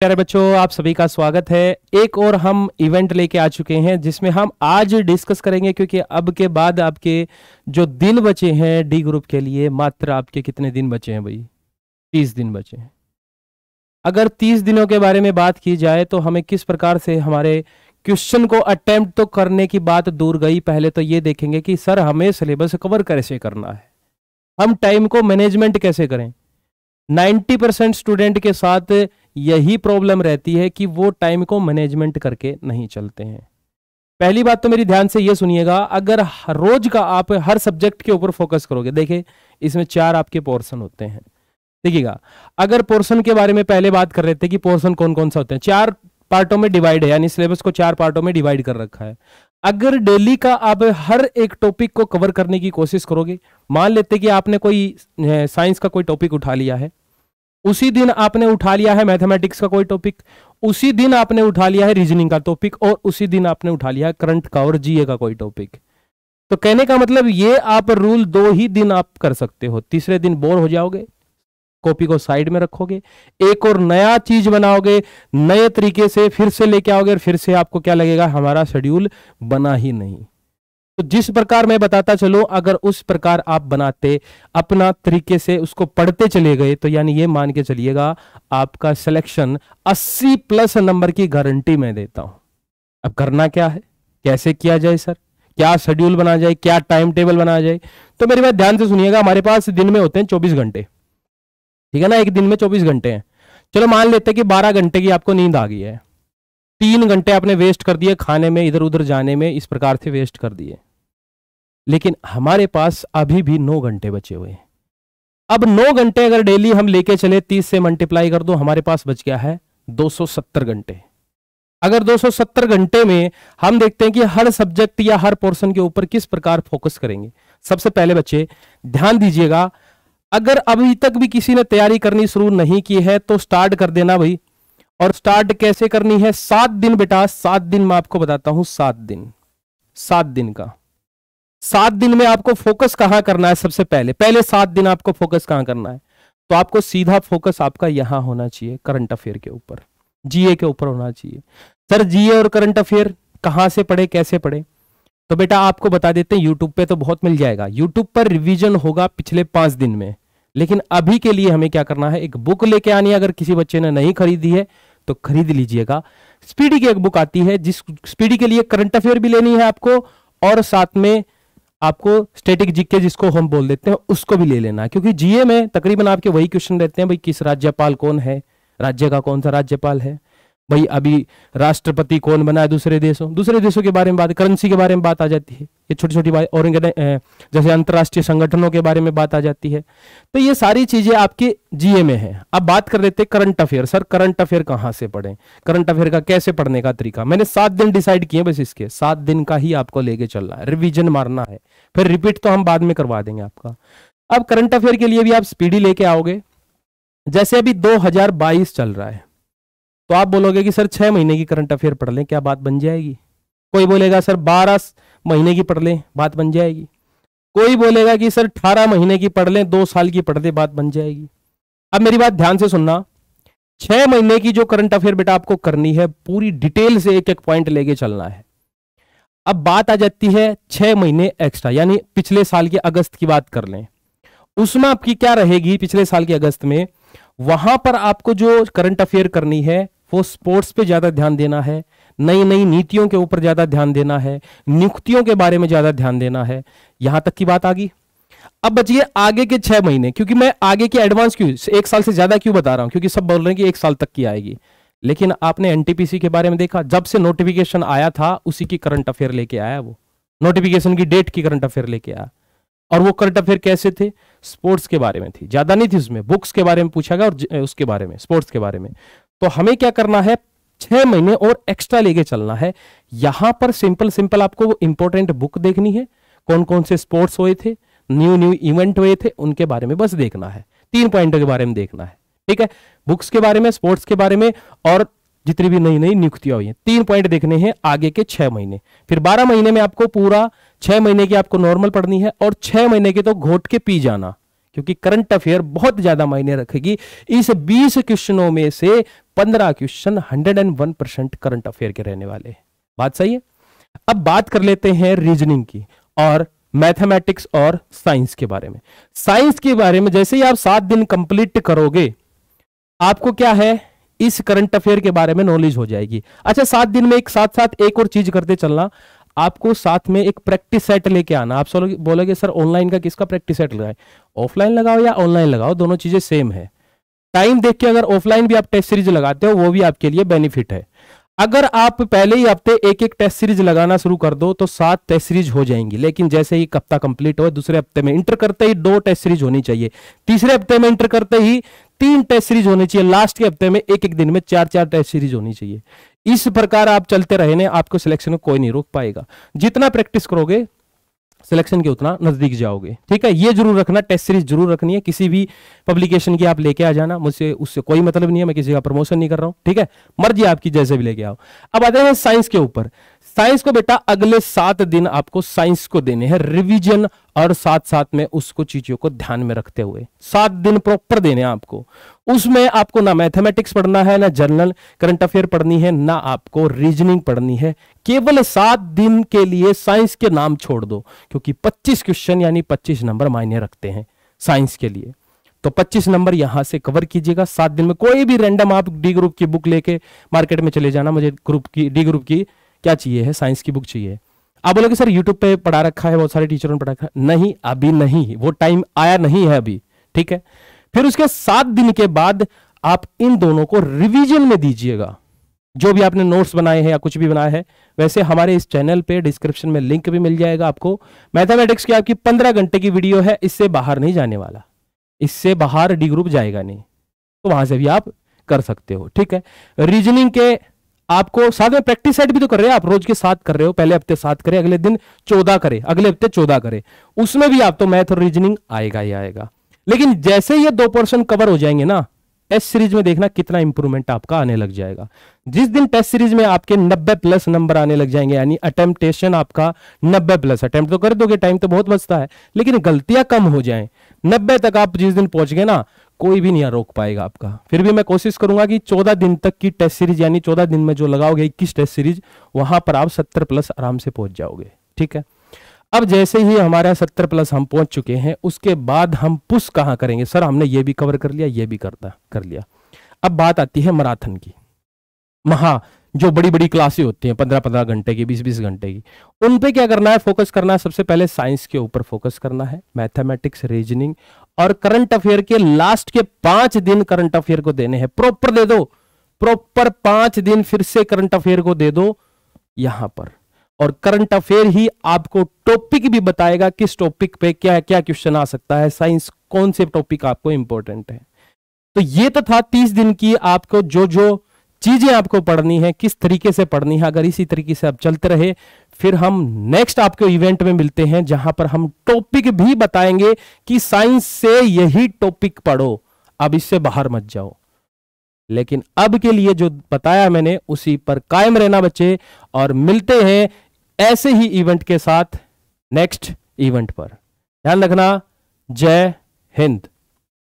प्यारे बच्चों आप सभी का स्वागत है एक और हम इवेंट लेके आ चुके हैं जिसमें हम आज डिस्कस करेंगे क्योंकि अब के बाद आपके जो दिन बचे हैं डी ग्रुप के लिए मात्र आपके कितने दिन बचे हैं भाई तीस दिन बचे हैं अगर तीस दिनों के बारे में बात की जाए तो हमें किस प्रकार से हमारे क्वेश्चन को अटेम्प्ट तो करने की बात दूर गई पहले तो ये देखेंगे कि सर हमें सिलेबस कवर कैसे करना है हम टाइम को मैनेजमेंट कैसे करें 90 परसेंट स्टूडेंट के साथ यही प्रॉब्लम रहती है कि वो टाइम को मैनेजमेंट करके नहीं चलते हैं पहली बात तो मेरी ध्यान से ये सुनिएगा अगर रोज का आप हर सब्जेक्ट के ऊपर फोकस करोगे देखिए इसमें चार आपके पोर्शन होते हैं देखिएगा अगर पोर्शन के बारे में पहले बात कर रहे थे कि पोर्शन कौन कौन सा होते हैं चार पार्टों में डिवाइड है यानी सिलेबस को चार पार्टों में डिवाइड कर रखा है अगर डेली का आप हर एक टॉपिक को कवर करने की कोशिश करोगे मान लेते कि आपने कोई साइंस का कोई टॉपिक उठा लिया है उसी दिन आपने उठा लिया है मैथमेटिक्स का कोई टॉपिक उसी दिन आपने उठा लिया है रीजनिंग का टॉपिक और उसी दिन आपने उठा लिया है करंट का और जीए का कोई टॉपिक तो कहने का मतलब ये आप रूल दो ही दिन आप कर सकते हो तीसरे दिन बोर हो जाओगे कॉपी को साइड में रखोगे एक और नया चीज बनाओगे नए तरीके से फिर से लेके आओगे और फिर से आपको क्या लगेगा हमारा शेड्यूल बना ही नहीं तो जिस प्रकार मैं बताता चलो अगर उस प्रकार आप बनाते अपना तरीके से उसको पढ़ते चले गए तो यानी ये मान के चलिएगा आपका सिलेक्शन 80 प्लस नंबर की गारंटी मैं देता हूं अब करना क्या है कैसे किया जाए सर क्या शेड्यूल बना जाए क्या टाइम टेबल बना जाए तो मेरी बात ध्यान से सुनिएगा हमारे पास दिन में होते हैं चौबीस घंटे ठीक है ना एक दिन में चौबीस घंटे हैं चलो मान लेते कि बारह घंटे की आपको नींद आ गई है तीन घंटे आपने वेस्ट कर दिए खाने में इधर उधर जाने में इस प्रकार से वेस्ट कर दिए लेकिन हमारे पास अभी भी नौ घंटे बचे हुए हैं अब नौ घंटे अगर डेली हम लेके चले तीस से मल्टीप्लाई कर दो हमारे पास बच गया है 270 घंटे अगर 270 घंटे में हम देखते हैं कि हर सब्जेक्ट या हर पोर्शन के ऊपर किस प्रकार फोकस करेंगे सबसे पहले बच्चे ध्यान दीजिएगा अगर अभी तक भी किसी ने तैयारी करनी शुरू नहीं की है तो स्टार्ट कर देना भाई और स्टार्ट कैसे करनी है सात दिन बेटा सात दिन मैं आपको बताता हूं सात दिन सात दिन का सात दिन में आपको फोकस कहां करना है सबसे पहले पहले सात दिन आपको फोकस कहां करना है तो आपको सीधा फोकस आपका यहां होना चाहिए करंट अफेयर के ऊपर जीए के ऊपर होना चाहिए सर जीए और करंट अफेयर कहां से पढ़े कैसे पढ़े तो बेटा आपको बता देते हैं यूट्यूब पे तो बहुत मिल जाएगा यूट्यूब पर रिवीजन होगा पिछले पांच दिन में लेकिन अभी के लिए हमें क्या करना है एक बुक लेके आनी है अगर किसी बच्चे ने नहीं खरीदी है तो खरीद लीजिएगा स्पीडी की एक बुक आती है जिस स्पीडी के लिए करंट अफेयर भी लेनी है आपको और साथ में आपको स्टेटिक जीके जिसको हम बोल देते हैं उसको भी ले लेना है क्योंकि जीए में तकरीबन आपके वही क्वेश्चन रहते हैं भाई किस राज्यपाल कौन है राज्य का कौन सा राज्यपाल है भाई अभी राष्ट्रपति कौन बना है दूसरे देशों दूसरे देशों के बारे में बात करेंसी के बारे में बात आ जाती है ये छोटी छोटी बात और जैसे अंतर्राष्ट्रीय संगठनों के बारे में बात आ जाती है तो ये सारी चीजें आपके जीए में है अब बात कर लेते हैं current affair sir current affair कहाँ से पढ़े करंट अफेयर का कैसे पढ़ने का तरीका मैंने सात दिन डिसाइड किए बस इसके सात दिन का ही आपको लेके चलना है रिविजन मारना है फिर रिपीट तो हम बाद में करवा देंगे आपका अब करंट अफेयर के लिए भी आप स्पीडी लेके आओगे जैसे अभी दो चल रहा है तो आप बोलोगे कि सर छह महीने की करंट अफेयर पढ़ लें क्या बात बन जाएगी कोई बोलेगा सर बारह महीने की पढ़ लें बात बन जाएगी कोई बोलेगा कि सर अठारह महीने की पढ़ लें दो साल की पढ़ लें बात बन जाएगी अब मेरी बात ध्यान से सुनना छह महीने की जो करंट अफेयर बेटा आपको करनी है पूरी डिटेल से एक एक पॉइंट लेके चलना है अब बात आ जाती है छह महीने एक्स्ट्रा यानी पिछले साल के अगस्त की बात कर लें उसमें आपकी क्या रहेगी पिछले साल के अगस्त में वहां पर आपको जो करंट अफेयर करनी है वो स्पोर्ट्स पे ज़्यादा ध्यान देना है नई नई नीतियों के ऊपर ज़्यादा ध्यान देना है नियुक्तियों के बारे में ज़्यादा ध्यान देना है यहां तक की बात आ गई अब बचिए आगे के छह महीने क्योंकि मैं आगे के एडवांस क्यों एक साल से ज़्यादा क्यों बता रहा हूं क्योंकि सब बोल रहे हैं कि एक साल तक की आएगी लेकिन आपने एनटीपीसी के बारे में देखा जब से नोटिफिकेशन आया था उसी की करंट अफेयर लेके आया वो नोटिफिकेशन की डेट की करंट अफेयर लेके आया और वो करंट अफेयर कैसे थे स्पोर्ट्स के बारे में थी ज्यादा नहीं थी उसमें बुक्स के बारे में पूछा गया और उसके बारे में स्पोर्ट्स के बारे में तो हमें क्या करना है छह महीने और एक्स्ट्रा लेके चलना है यहां पर सिंपल सिंपल आपको वो इंपॉर्टेंट बुक देखनी है कौन कौन से स्पोर्ट्स हुए थे न्यू न्यू इवेंट हुए थे उनके बारे में बस देखना है तीन पॉइंटों के बारे में देखना है ठीक है बुक्स के बारे में स्पोर्ट्स के बारे में और जितनी भी नई नई नियुक्तियां हुई हैं तीन पॉइंट देखने हैं आगे के छह महीने फिर बारह महीने में आपको पूरा छह महीने की आपको नॉर्मल पढ़नी है और छह महीने के तो घोट के पी जाना क्योंकि करंट अफेयर बहुत ज्यादा मायने रखेगी इस 20 क्वेश्चनों में से 15 क्वेश्चन 101 परसेंट करंट अफेयर के रहने वाले बात सही है अब बात कर लेते हैं रीजनिंग की और मैथमेटिक्स और साइंस के बारे में साइंस के बारे में जैसे ही आप सात दिन कंप्लीट करोगे आपको क्या है इस करंट अफेयर के बारे में नॉलेज हो जाएगी अच्छा सात दिन में एक साथ साथ एक और चीज करते चलना आपको साथ में एक प्रैक्टिस सेट लेके आना आप बोलोगे सर ऑनलाइन का किसका प्रैक्टिस सेट लगाए ऑफलाइन लगाओ या ऑनलाइन लगाओ दोनों चीजें सेम है टाइम देख के अगर ऑफलाइन भी आप टेस्ट सीरीज लगाते हो वो भी आपके लिए बेनिफिट है अगर आप पहले ही हफ्ते एक एक टेस्ट सीरीज लगाना शुरू कर दो तो सात टेस्ट सीरीज हो जाएंगी लेकिन जैसे ही हफ्ता कंप्लीट हो दूसरे हफ्ते में इंटर करते ही दो टेस्ट सीरीज होनी चाहिए तीसरे हफ्ते में इंटर करते ही तीन टेस्ट सीरीज होनी चाहिए लास्ट के हफ्ते में एक एक दिन में चार चार टेस्ट सीरीज होनी चाहिए इस प्रकार आप चलते रहे ने आपको सिलेक्शन को कोई नहीं रोक पाएगा जितना प्रैक्टिस करोगे सिलेक्शन के उतना नजदीक जाओगे ठीक है ये जरूर रखना टेस्ट सीरीज जरूर रखनी है किसी भी पब्लिकेशन की आप लेके आ जाना मुझसे उससे कोई मतलब नहीं है मैं किसी का प्रमोशन नहीं कर रहा हूं ठीक है मर्जी आपकी जैसे भी लेके आओ अब आते हैं साइंस के ऊपर साइंस को बेटा अगले सात दिन आपको साइंस को देने हैं रिवीजन और साथ साथ में उसको चीजों को ध्यान में रखते हुए सात दिन प्रॉपर देने हैं आपको उसमें आपको ना मैथमेटिक्स पढ़ना है ना जनरल करंट अफेयर पढ़नी है ना आपको रीजनिंग पढ़नी है केवल सात दिन के लिए साइंस के नाम छोड़ दो क्योंकि पच्चीस क्वेश्चन यानी पच्चीस नंबर मायने रखते हैं साइंस के लिए तो 25 नंबर यहां से कवर कीजिएगा सात दिन में कोई भी रैंडम आप डी ग्रुप की बुक लेके मार्केट में चले जाना मुझे ग्रुप की डी ग्रुप की क्या चाहिए है साइंस की बुक चाहिए आप बोलोगे सर यूट्यूब पे पढ़ा रखा है बहुत सारे टीचरों ने पढ़ा रखा नहीं अभी नहीं वो टाइम आया नहीं है अभी ठीक है फिर उसके सात दिन के बाद आप इन दोनों को रिविजन में दीजिएगा जो भी आपने नोट्स बनाए हैं या कुछ भी बनाया है वैसे हमारे इस चैनल पे डिस्क्रिप्शन में लिंक भी मिल जाएगा आपको मैथमेटिक्स की आपकी पंद्रह घंटे की वीडियो है इससे बाहर नहीं जाने वाला इससे बाहर डी ग्रुप जाएगा नहीं तो वहां से भी आप कर सकते हो ठीक है रीजनिंग के आपको साथ में प्रैक्टिस सेट भी तो कर रहे हैं आप रोज के साथ कर रहे हो पहले हफ्ते सात करें अगले दिन चौदह करें अगले हफ्ते चौदह करें उसमें भी आप तो मैथ और रीजनिंग आएगा ही आएगा लेकिन जैसे ही ये दो पोर्शन कवर हो जाएंगे ना टेस्ट सीरीज में देखना कितना इंप्रूवमेंट आपका आने लग जाएगा जिस दिन टेस्ट सीरीज में आपके 90 प्लस नंबर आने लग जाएंगे यानी अटेम्प्टेशन आपका 90 प्लस अटेम्प्ट तो कर दोगे टाइम तो बहुत बचता है लेकिन गलतियां कम हो जाए 90 तक आप जिस दिन पहुंच गए ना कोई भी नहीं रोक पाएगा आपका फिर भी मैं कोशिश करूंगा कि 14 दिन तक की टेस्ट सीरीज यानी 14 दिन में जो लगाओगे इक्कीस टेस्ट सीरीज वहां पर आप 70 प्लस आराम से पहुंच जाओगे ठीक है अब जैसे ही हमारे सत्तर प्लस हम पहुंच चुके हैं उसके बाद हम पुश कहां करेंगे सर हमने ये भी कवर कर लिया ये भी करता कर लिया अब बात आती है मराथन की महा जो बड़ी बड़ी क्लासे होती हैं पंद्रह पंद्रह घंटे की बीस बीस घंटे की उन पे क्या करना है फोकस करना है सबसे पहले साइंस के ऊपर फोकस करना है मैथमेटिक्स रीजनिंग और करंट अफेयर के लास्ट के पांच दिन करंट अफेयर को देने हैं प्रॉपर दे दो प्रॉपर पांच दिन फिर से करंट अफेयर को दे दो यहां पर और करंट अफेयर ही आपको टॉपिक भी बताएगा किस टॉपिक पे क्या क्या क्वेश्चन आ सकता है साइंस कौन से टॉपिक आपको इंपॉर्टेंट है तो ये तो था तीस दिन की आपको जो जो चीजें आपको पढ़नी है किस तरीके से पढ़नी है अगर इसी तरीके से आप चलते रहे फिर हम नेक्स्ट आपके इवेंट में मिलते हैं जहां पर हम टॉपिक भी बताएंगे कि साइंस से यही टॉपिक पढ़ो अब इससे बाहर मत जाओ लेकिन अब के लिए जो बताया मैंने उसी पर कायम रहना बच्चे और मिलते हैं ऐसे ही इवेंट के साथ नेक्स्ट इवेंट पर ध्यान रखना जय हिंद